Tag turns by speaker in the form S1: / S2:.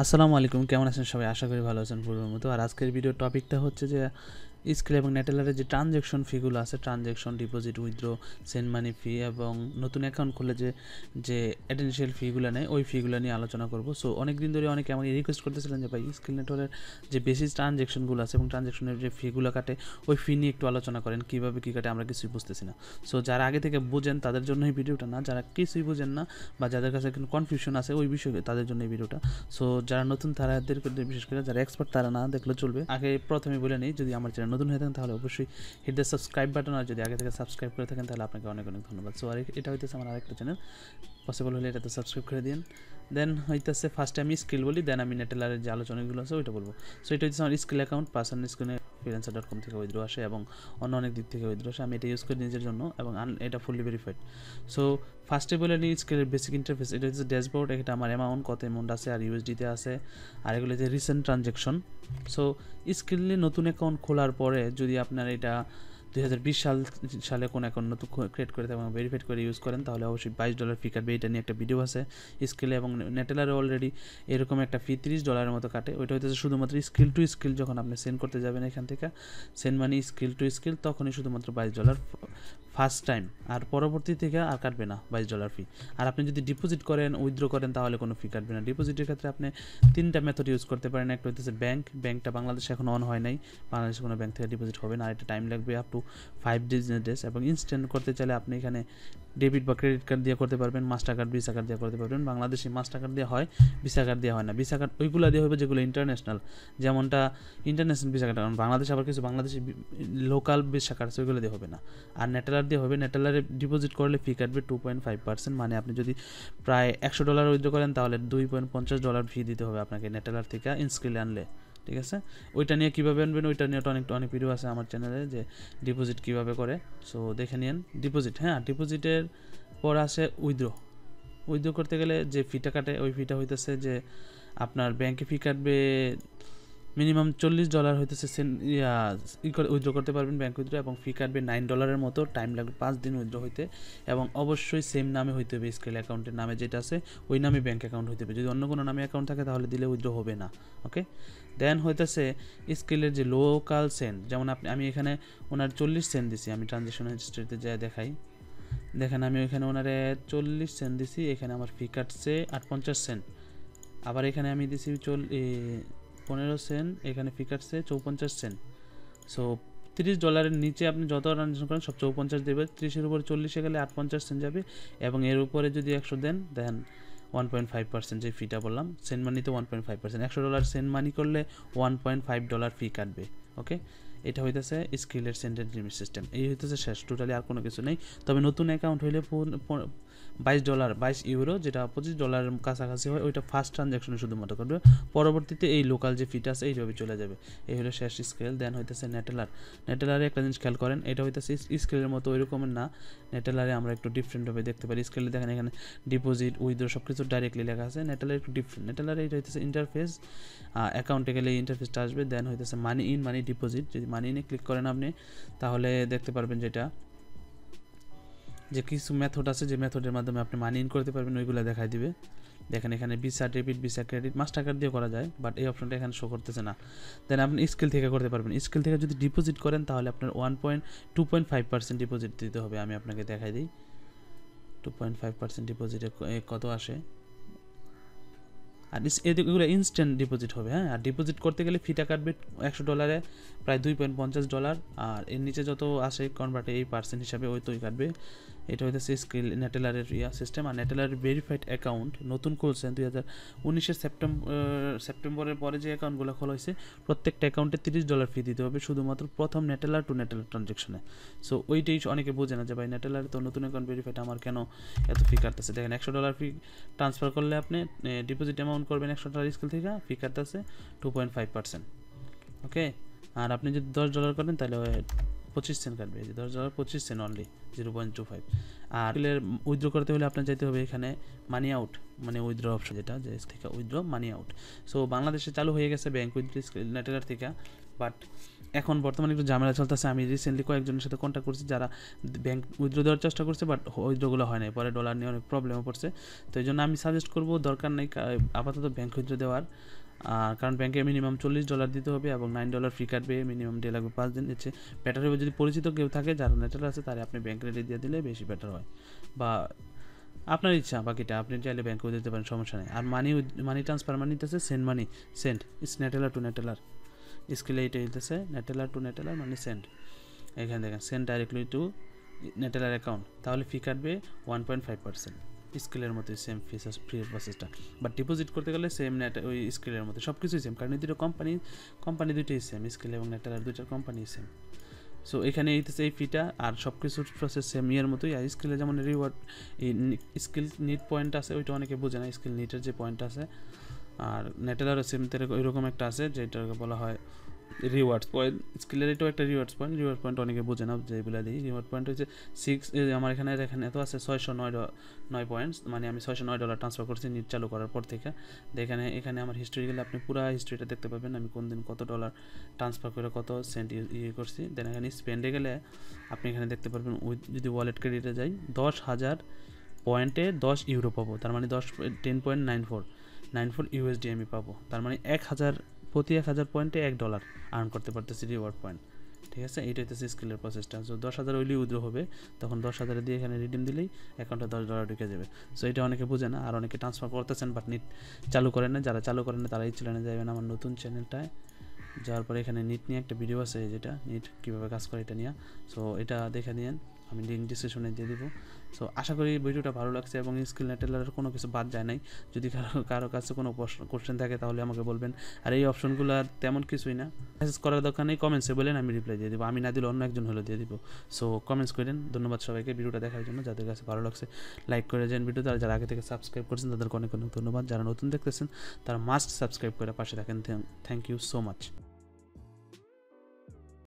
S1: আসসালামু আলাইকুম কেমন আছেন সবাই আশা করি ভালো আছেন পূর্বের মতো আর আজকের ভিডিও টপিকটা হচ্ছে যে স্কেল এবং নেটেলারের যে ট্রানজ্যাকশন ফিগুলো আছে transaction deposit withdraw send money fee এবং নতুন অ্যাকাউন্ট খুলে যে যে অ্যাটেনশিয়াল ফিগুলো নেয় ওই ফিগুলো নিয়ে আলোচনা করব সো অনেক দিন ধরে অনেকে আমাকে রিকোয়েস্ট করতেছিলেন যে ভাই স্কেল নেটওয়ার্কের যে বেসিস ট্রানজ্যাকশনগুলো আছে এবং ট্রানজ্যাকশনের যে ফিগুলো কাটে ওই ফি নিয়ে একটু আলোচনা করেন কীভাবে কী কাটে আমরা কিছুই বুঝতেছি না সো যারা আগে থেকে বোঝেন তাদের জন্য এই ভিডিওটা না যারা কিছুই বোঝেন না বা যাদের কাছে কনফিউশন আছে ওই বিষয়ে তাদের জন্য এই ভিডিওটা সো যারা নতুন তারা বিশেষ করে যারা এক্সপার্ট তারা না দেখলে চলবে আগে প্রথমে বলে নিই যদি আমার চ্যানেল নতুন হয়ে থাকেন তাহলে অবশ্যই হিট দ্য সাবস্ক্রাইব বাটন আর যদি আগে থেকে সাবস্ক্রাইব করে থাকেন তাহলে আপনাকে অনেক অনেক ধন্যবাদ সো আর এটা হইতেছে আমার আরেকটা চ্যানেল পসিবল হলে এটাতে সাবস্ক্রাইব করে দিন দেন হইতেছে ফার্স্টে আমি স্কিল বলি দেন আমি নেটেলারের যে আলোচনাগুলো আছে ওইটা বলবো সো এটা হচ্ছে আমার স্কিল অ্যাকাউন্ট পার্সোনাল স্কিলের ফ্রিল্যান্সার ডট কম থেকে উইথড্র আসে এবং অন্য অনেক দিক থেকে উইথড্র আসে আমি এটা ইউজ করি নিজের জন্য এবং এটা ফুললি ভেরিফাইড সো ফার্স্টে বলে নিই স্কেলের বেসিক ইন্টারফেস এটা হচ্ছে ড্যাশবোর্ড এটা আমার অ্যামাউন্ট কত অ্যামাউন্ট আছে আর ইউএসডিতে আছে আর এগুলো যে রিসেন্ট ট্রানজ্যাকশন সো স্কেলে নতুন অ্যাকাউন্ট খোলার পরে যদি আপনার এটা 2020 সাল সালে কোন অ্যাকাউন্ট নতুন ক্রিয়েট করে এবং ভেরিফাইড করে ইউজ করেন তাহলে অবশ্যই বাইশ ডলার ফি কাটবে এটা নিয়ে একটা ভিডিও আছে স্কিলে এবং নেটেলারও অলরেডি এরকম একটা ফি তিরিশ ডলারের মতো কাটে ওইটা হইতেছে শুধুমাত্র স্কিল টু স্কিল যখন আপনি সেন্ড করতে যাবেন এখান থেকে send money Skrill to Skrill তখনই শুধুমাত্র বাইশ ডলার ফার্স্ট টাইম আর পরবর্তী থেকে আর কাটবে না বাইশ ডলার ফি আর আপনি যদি ডিপোজিট করেন উইথড্র করেন তাহলে কোনো ফি কাটবে না ডিপোজিটের ক্ষেত্রে আপনি তিনটা মেথড ইউজ করতে পারেন একটা হচ্ছে ব্যাংক ব্যাংকটা বাংলাদেশে এখন অন হয় নাই বাংলাদেশে কোনো ব্যাংক থেকে ডিপোজিট হবে না আর একটা টাইম লাগবে up to five days days এবং ইনস্ট্যান্ট করতে চাইলে আপনি এখানে ডেবিট বা ক্রেডিট কার্ড দিয়ে করতে পারবেন মাস্টার কার্ড ভিসা কার্ড দিয়ে করতে পারবেন বাংলাদেশে মাস্টার কার্ড দিয়ে হয় ভিসা কার্ড দিয়ে হয় না ভিসা কার্ড ওইগুলো দিয়ে হবে যেগুলো ইন্টারন্যাশনাল যেমনটা ইন্টারন্যাশনাল ভিসা কার্ড কারণ বাংলাদেশে আবার কিছু বাংলাদেশি লোকাল ভিসা কার্ড সেগুলো দিয়ে হবে না আর নেটেলার দিয়ে হবে নেটেলারে ডিপোজিট করলে ফি কাটবে টু পয়েন্ট ফাইভ পার্সেন্ট মানে আপনি যদি প্রায় একশো ডলার উইথড্র করেন তাহলে দুই পয়েন্ট পঞ্চাশ ডলার ফি দিতে হবে আপনাকে নেটেলার থেকে ইনস্কিলে আনলে ঠিক আছে ওইটা নিয়ে কীভাবে আনবেন ওইটা নিয়ে অনেক অনেক ভিডিও আছে আমার চ্যানেলে যে ডিপোজিট কিভাবে করে সো দেখে নিন ডিপোজিট হ্যাঁ ডিপোজিটের পর আসে উইথড্র উইথড্র করতে গেলে যে ফিটা কাটে ওই ফিটা হইতেছে যে আপনার ব্যাংকে ফি কাটবে মিনিমাম চল্লিশ ডলার হইতেছে উইথড্র করতে পারবেন ব্যাঙ্ক উইথড্র এবং ফি কাটবে নাইন ডলারের মতো টাইম লাগবে পাঁচ দিন উইথড্র হইতে এবং অবশ্যই সেম নামে হইতে হবে স্কেল অ্যাকাউন্টের নামে যেটা আছে ওই নামে ব্যাঙ্ক অ্যাকাউন্ট হইতে হবে যদি অন্য কোনো নামে অ্যাকাউন্ট থাকে তাহলে দিলে উইথড্র হবে না ওকে দেন হইতেছে স্কেলের যে লোকাল সেন্ট যেমন আপনি আমি এখানে ওনার চল্লিশ সেন্ট দিছি আমি ট্রানজেকশন হিস্ট্রিতে যা দেখাই দেখেন আমি ওইখানে ওনারে চল্লিশ সেন্ট দিছি এখানে আমার ফি কাটছে আট পঞ্চাশ সেন্ট আবার এখানে আমি দিছি চল পনেরো সেন্ট এখানে ফিকারসে চৌপঞ্চাশ সেন্ট সো তিরিশ ডলারের নিচে আপনি যত ট্রানজেকশন করেন সব চৌপঞ্চাশ দেবে তিরিশের উপরে চল্লিশে গেলে আট পঞ্চাশ সেন্ট যাবে এবং এর উপরে যদি একশো দেন then one point five percent যে ফিটা বললাম সেন্ট মানিতে ওয়ান পয়েন্ট ফাইভ পার্সেন্ট একশো ডলার সেন্ট মানি করলে one point five dollar fee কাটবে ওকে এটা হইতেছে স্কিলের সেন্টেন্স লিমিট সিস্টেম এই হইতেছে শেষ টোটালি আর কোনো কিছু নেই তবে নতুন অ্যাকাউন্ট হইলে বাইশ ডলার বাইশ ইউরো যেটা পঁচিশ ডলারের কাছাকাছি হয় ওইটা ফার্স্ট ট্রানজ্যাকশনে শুধুমাত্র করবে পরবর্তীতে এই লোকাল যে ফিটা আছে এইভাবে চলে যাবে এই হলো শেষ স্কেল দেন হইতেছে নেটেলার নেটেলারে একটা জিনিস খেয়াল করেন এটা হইতেছে স্কেলের মতো ওই রকমের না নেটেলারে আমরা একটু ডিফারেন্টভাবে দেখতে পারি স্কেলে দেখেন এখানে ডিপোজিট উইথড্র সব কিছু ডাইরেক্টলি লেখা আছে নেটেলার একটু ডিফারেন্ট নেটেলারে এটা হইতেছে ইন্টারফেস অ্যাকাউন্টে গেলে ইন্টারফেসটা আসবে দেন হইতেছে মানি ইন মানি ডিপোজিট যদি মানি ইনে ক্লিক করেন আপনি তাহলে দেখতে পারবেন যেটা যে কিছু মেথড আছে যে মেথডের মাধ্যমে আপনি মানি ইন করতে পারবেন ওইগুলো দেখাই দিবে দেখেন এখানে Visa debit Visa credit master card দিয়ে করা যায় বাট এই অপশনটা এখানে শো করতেছে না দেন আপনি স্কেল থেকে করতে পারবেন স্কেল থেকে যদি ডিপোজিট করেন তাহলে আপনার one point two point five percent deposit দিতে হবে আমি আপনাকে দেখাই দিই টু পয়েন্ট ফাইভ পার্সেন্ট ডিপোজিটে কত আসে আর এগুলো ইনস্ট্যান্ট ডিপোজিট হবে হ্যাঁ আর ডিপোজিট করতে গেলে ফিটা কাটবে একশো ডলারে প্রায় দুই পয়েন্ট পঞ্চাশ ডলার আর এর নিচে যত আসে কনভার্টে এই পার্সেন্ট হিসাবে ওই তোই কাটবে এটা হইতেছে স্কিল নেটেলারের ইয়া সিস্টেম আর নেটেলারের ভেরিফাইড অ্যাকাউন্ট নতুন খুলছেন দুই হাজার উনিশের সেপ্টেম্বর সেপ্টেম্বরের পরে যে অ্যাকাউন্টগুলো খোলা হয়েছে প্রত্যেকটা অ্যাকাউন্টে তিরিশ ডলার ফি দিতে হবে শুধুমাত্র প্রথম নেটেলার টু নেটেলার ট্রানজ্যাকশনে সো ওইটাই অনেকে বোঝে না যে ভাই নেটেলার তো নতুন অ্যাকাউন্ট ভেরিফাইড আমার কেন এত ফি কাটতেছে দেখেন একশো ডলার ফি ট্রান্সফার করলে আপনি ডিপোজিট অ্যামাউন্ট করবেন একশো ডলার স্কিল থেকে ফি কাটতেছে two point five percent okay আর আপনি যদি দশ ডলার করেন তাহলে পঁচিশ সেন্ট কাটবে দশ ডলার পঁচিশ cent only zero point two five আর উইথড্র করতে হলে আপনার যেতে হবে এখানে মানি আউট মানে উইথড্র অপশন যেটা যে থেকে উইথড্র মানি আউট সো বাংলাদেশে চালু হয়ে গেছে ব্যাঙ্ক উইথড্র নেটেলার থেকে বাট এখন বর্তমানে একটু ঝামেলা চলতেছে আমি রিসেন্টলি কয়েকজনের সাথে কন্ট্যাক্ট করছি যারা ব্যাংক উইথড্র দেওয়ার চেষ্টা করছে বাট উইথড্রগুলো হয় না পরে ডলার নিয়ে অনেক প্রবলেমও পড়ছে তো এই জন্য আমি সাজেস্ট করবো দরকার নেই আপাতত ব্যাংক উইথড্র দেওয়ার আর কারণ ব্যাংকে মিনিমাম চল্লিশ ডলার দিতে হবে এবং নাইন ডলার ফ্রি কাটবে মিনিমাম ডে লাগবে পাঁচ দিন এসে ব্যাটার হবে যদি পরিচিত কেউ থাকে যার নেটার আছে তাহলে আপনি ব্যাংকে রেডি দিয়ে দিলে বেশি বেটার হয় বা আপনার ইচ্ছা বাকিটা আপনি চাইলে ব্যাংকেও দিতে পারেন সমস্যা নেই আর মানি মানি ট্রান্সফার মানি আছে send money send is Neteller to Neteller স্কেলে এইটা নিতেছে নেটেলার টু নেটেলার মানে সেন্ড এখানে দেখেন send directly to Neteller account তাহলে ফি কাটবে ওয়ান পয়েন্ট ফাইভ পার্সেন্ট স্কেলের মতোই সেম ফিস ফ্রি প্রসেসটা বাট ডিপোজিট করতে গেলে সেম নেট ওই স্কেলের মতো সব কিছুই সেম কারণ এই দুটো কোম্পানি কোম্পানি দুইটাই সেম স্কেল এবং নেটালার দুটোর কোম্পানি সেম সো এখানে এই ফিটা আর সব কিছুর প্রসেস সেম ইয়ের মতোই আর স্কেলে যেমন রিওয়ার্ড এই স্কিল নিট পয়েন্ট আছে ওইটা অনেকে বোঝে না স্কিল নিটের যে পয়েন্ট আছে আর নেটেলারও সেম এরকম একটা আছে যেটাকে বলা হয় রিওয়ার্ডস পয়েন্ট স্কিলের এটাও একটা রিওয়ার্ডস পয়েন্ট রিওয়ার্ড পয়েন্ট অনেকে বোঝে না যেগুলো দিই রিওয়ার্ড পয়েন্ট হচ্ছে সিক্স আমার এখানে এখানে এত আছে ছয়শো নয় নয় পয়েন্টস মানে আমি ছয়শো নয় ডলার ট্রান্সফার করছি নিট চালু করার পর থেকে এখানে এখানে আমার হিস্ট্রি গেলে আপনি পুরো হিস্ট্রিটা দেখতে পাবেন আমি কোন দিন কত ডলার ট্রান্সফার করে কত সেন্ট ইয়ে করছি দেন এখানে স্পেন্ডে গেলে আপনি এখানে দেখতে পারবেন উইথ যদি ওয়ালেট ক্রেডিটে যাই দশ হাজার পয়েন্টে দশ ইউরো পাবো তার মানে দশ ten point nine four nine four USD আমি পাবো তার মানে এক হাজার প্রতি এক হাজার পয়েন্টে এক ডলার আর্ন করতে পারতেছি রিওয়ার্ড পয়েন্ট ঠিক আছে এটা হচ্ছে স্কিলের প্রসেসটা সো দশ হাজার ওইলি উইথড্র হবে তখন দশ হাজারে দিয়ে এখানে রিডিম দিলেই অ্যাকাউন্টে দশ ডলার ঢুকে যাবে সো এটা অনেকে বুঝে না আর অনেকে ট্রান্সফার করতেছেন বাট নিট চালু করেন না যারা চালু করেন না তারা এই চ্যানেলে যাবেন আমার নতুন চ্যানেলটায় যাওয়ার পরে এখানে নিট নিয়ে একটা ভিডিও আছে যেটা নিট কীভাবে কাজ করে এটা নিয়ে সো এটা দেখে নিয়েন আমি লিঙ্ক ডিসক্রিপশনে দিয়ে দিব সো আশা করি ভিডিওটা ভালো লাগছে এবং স্কিল নেটেলার কোনো কিছু বাদ যায় নাই যদি কারো কারো কাছে কোনো কোশ্চেন থাকে তাহলে আমাকে বলবেন আর এই অপশনগুলো তেমন কিছুই না মেসেজ করার দরকার নেই কমেন্টসে বলেন আমি রিপ্লাই দিয়ে দেবো আমি না দিলে অন্য একজন হলে দিয়ে দিব সো কমেন্টস করেন ধন্যবাদ সবাইকে ভিডিওটা দেখার জন্য যাদের কাছে ভালো লাগছে লাইক করে যান ভিডিওতে আর যারা আগে থেকে সাবস্ক্রাইব করছেন তাদেরকে অনেক অনেক ধন্যবাদ যারা নতুন দেখতেছেন তারা মাস্ট সাবস্ক্রাইব করে পাশে থাকেন থ্যাংক ইউ সো মাচ